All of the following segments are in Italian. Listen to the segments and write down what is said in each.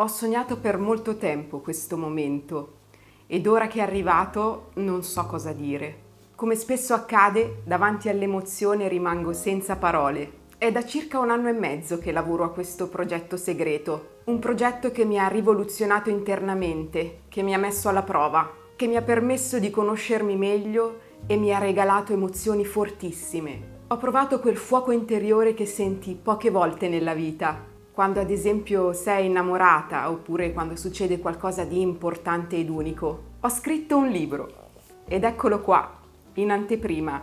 Ho sognato per molto tempo questo momento ed ora che è arrivato non so cosa dire. Come spesso accade, davanti all'emozione rimango senza parole. È da circa un anno e mezzo che lavoro a questo progetto segreto, un progetto che mi ha rivoluzionato internamente, che mi ha messo alla prova, che mi ha permesso di conoscermi meglio e mi ha regalato emozioni fortissime. Ho provato quel fuoco interiore che senti poche volte nella vita quando ad esempio sei innamorata oppure quando succede qualcosa di importante ed unico. Ho scritto un libro ed eccolo qua, in anteprima.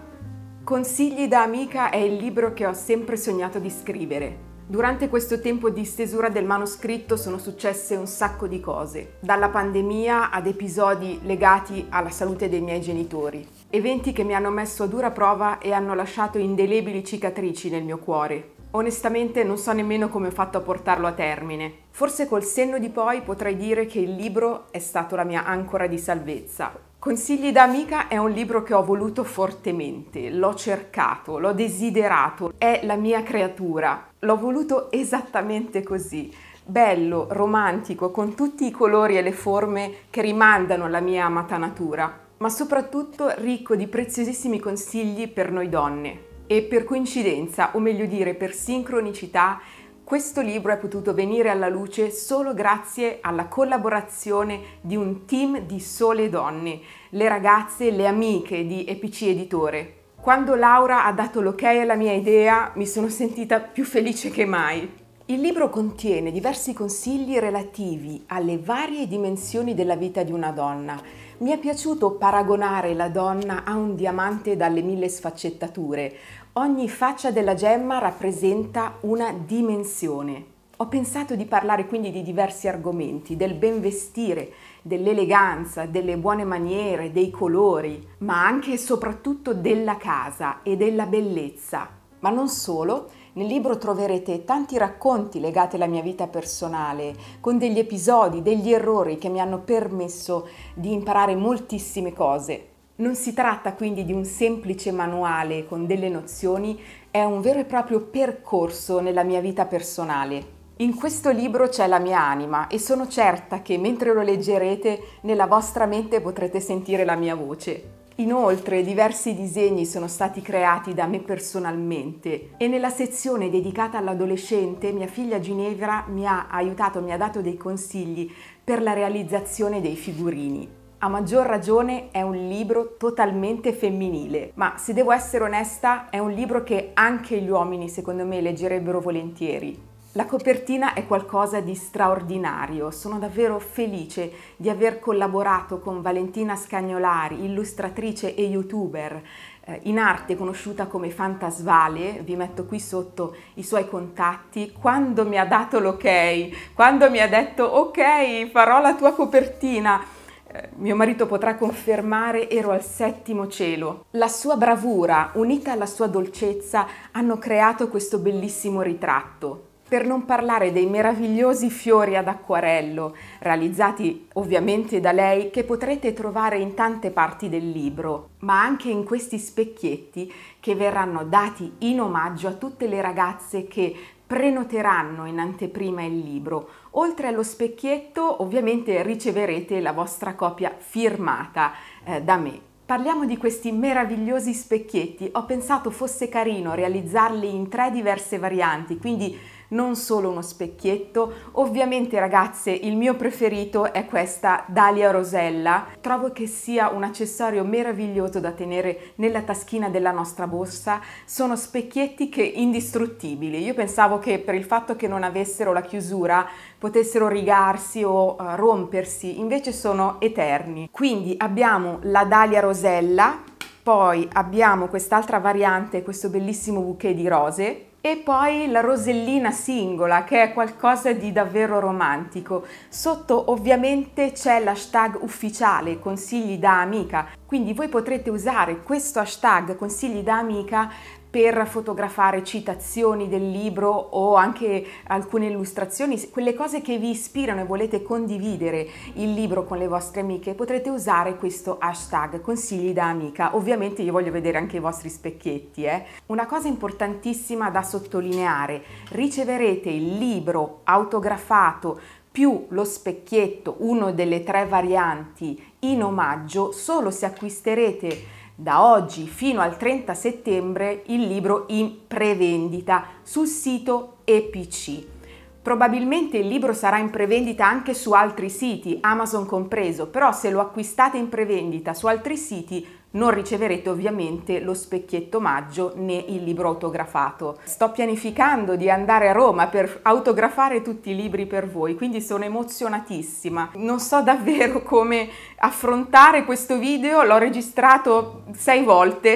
Consigli da amica è il libro che ho sempre sognato di scrivere. Durante questo tempo di stesura del manoscritto sono successe un sacco di cose, dalla pandemia ad episodi legati alla salute dei miei genitori, eventi che mi hanno messo a dura prova e hanno lasciato indelebili cicatrici nel mio cuore, Onestamente non so nemmeno come ho fatto a portarlo a termine. Forse col senno di poi potrei dire che il libro è stato la mia ancora di salvezza. Consigli da amica è un libro che ho voluto fortemente, l'ho cercato, l'ho desiderato, è la mia creatura, l'ho voluto esattamente così bello, romantico, con tutti i colori e le forme che rimandano alla mia amata natura, ma soprattutto ricco di preziosissimi consigli per noi donne. E per coincidenza, o meglio dire per sincronicità, questo libro è potuto venire alla luce solo grazie alla collaborazione di un team di sole donne, le ragazze, le amiche di EPC Editore. Quando Laura ha dato l'ok alla mia idea mi sono sentita più felice che mai. Il libro contiene diversi consigli relativi alle varie dimensioni della vita di una donna. Mi è piaciuto paragonare la donna a un diamante dalle mille sfaccettature. Ogni faccia della gemma rappresenta una dimensione. Ho pensato di parlare quindi di diversi argomenti, del ben vestire, dell'eleganza, delle buone maniere, dei colori, ma anche e soprattutto della casa e della bellezza. Ma non solo, nel libro troverete tanti racconti legati alla mia vita personale, con degli episodi, degli errori che mi hanno permesso di imparare moltissime cose. Non si tratta quindi di un semplice manuale con delle nozioni, è un vero e proprio percorso nella mia vita personale. In questo libro c'è la mia anima e sono certa che mentre lo leggerete nella vostra mente potrete sentire la mia voce. Inoltre diversi disegni sono stati creati da me personalmente e nella sezione dedicata all'adolescente mia figlia Ginevra mi ha aiutato, mi ha dato dei consigli per la realizzazione dei figurini. A maggior ragione è un libro totalmente femminile, ma se devo essere onesta è un libro che anche gli uomini secondo me leggerebbero volentieri. La copertina è qualcosa di straordinario, sono davvero felice di aver collaborato con Valentina Scagnolari, illustratrice e youtuber, eh, in arte conosciuta come Fantasvale, vi metto qui sotto i suoi contatti, quando mi ha dato l'ok, quando mi ha detto ok farò la tua copertina, eh, mio marito potrà confermare, ero al settimo cielo. La sua bravura, unita alla sua dolcezza, hanno creato questo bellissimo ritratto per non parlare dei meravigliosi fiori ad acquarello, realizzati ovviamente da lei, che potrete trovare in tante parti del libro, ma anche in questi specchietti che verranno dati in omaggio a tutte le ragazze che prenoteranno in anteprima il libro. Oltre allo specchietto ovviamente riceverete la vostra copia firmata eh, da me. Parliamo di questi meravigliosi specchietti, ho pensato fosse carino realizzarli in tre diverse varianti, quindi non solo uno specchietto. Ovviamente ragazze il mio preferito è questa Dalia Rosella. Trovo che sia un accessorio meraviglioso da tenere nella taschina della nostra borsa. Sono specchietti che indistruttibili. Io pensavo che per il fatto che non avessero la chiusura potessero rigarsi o uh, rompersi, invece sono eterni. Quindi abbiamo la Dalia Rosella poi abbiamo quest'altra variante, questo bellissimo bouquet di rose, e poi la rosellina singola che è qualcosa di davvero romantico. Sotto ovviamente c'è l'hashtag ufficiale consigli da amica, quindi voi potrete usare questo hashtag consigli da amica per fotografare citazioni del libro o anche alcune illustrazioni, quelle cose che vi ispirano e volete condividere il libro con le vostre amiche, potrete usare questo hashtag consigli da amica. Ovviamente io voglio vedere anche i vostri specchietti. Eh. Una cosa importantissima da sottolineare, riceverete il libro autografato più lo specchietto, uno delle tre varianti, in omaggio solo se acquisterete da oggi fino al 30 settembre il libro in prevendita sul sito EPC. Probabilmente il libro sarà in prevendita anche su altri siti, Amazon compreso, però se lo acquistate in prevendita su altri siti non riceverete ovviamente lo specchietto omaggio né il libro autografato. Sto pianificando di andare a Roma per autografare tutti i libri per voi, quindi sono emozionatissima. Non so davvero come affrontare questo video, l'ho registrato sei volte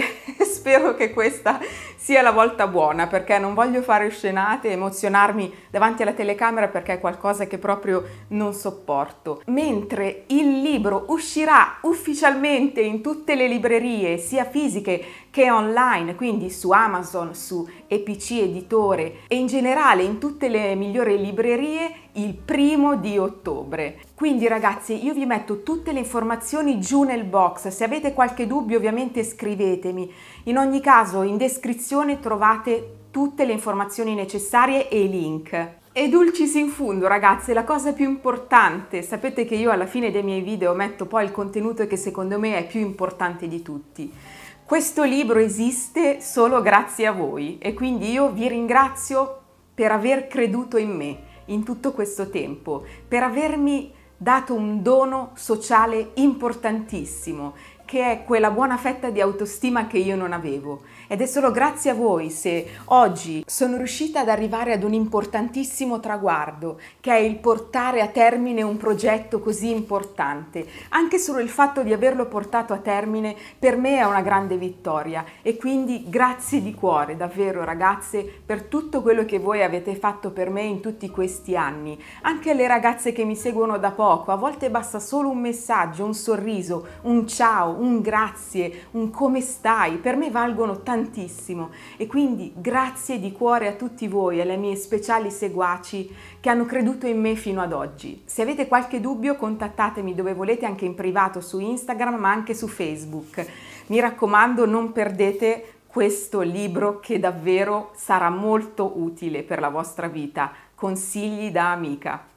spero che questa sia la volta buona perché non voglio fare scenate, emozionarmi davanti alla telecamera perché è qualcosa che proprio non sopporto. Mentre il libro uscirà ufficialmente in tutte le librerie, sia fisiche che online, quindi su Amazon, su EPC Editore e in generale in tutte le migliori librerie, il primo di ottobre. Quindi ragazzi io vi metto tutte le informazioni giù nel box, se avete qualche dubbio ovviamente scrivetemi. In ogni caso in descrizione trovate tutte le informazioni necessarie e i link. E dulcis in fundo ragazzi, la cosa più importante, sapete che io alla fine dei miei video metto poi il contenuto che secondo me è più importante di tutti. Questo libro esiste solo grazie a voi e quindi io vi ringrazio per aver creduto in me in tutto questo tempo, per avermi dato un dono sociale importantissimo che è quella buona fetta di autostima che io non avevo. Ed è solo grazie a voi se oggi sono riuscita ad arrivare ad un importantissimo traguardo, che è il portare a termine un progetto così importante. Anche solo il fatto di averlo portato a termine per me è una grande vittoria e quindi grazie di cuore davvero ragazze per tutto quello che voi avete fatto per me in tutti questi anni. Anche alle ragazze che mi seguono da poco, a volte basta solo un messaggio, un sorriso, un ciao, un grazie, un come stai, per me valgono tantissimo e quindi grazie di cuore a tutti voi, e alle mie speciali seguaci che hanno creduto in me fino ad oggi. Se avete qualche dubbio contattatemi dove volete anche in privato su Instagram ma anche su Facebook. Mi raccomando non perdete questo libro che davvero sarà molto utile per la vostra vita. Consigli da amica.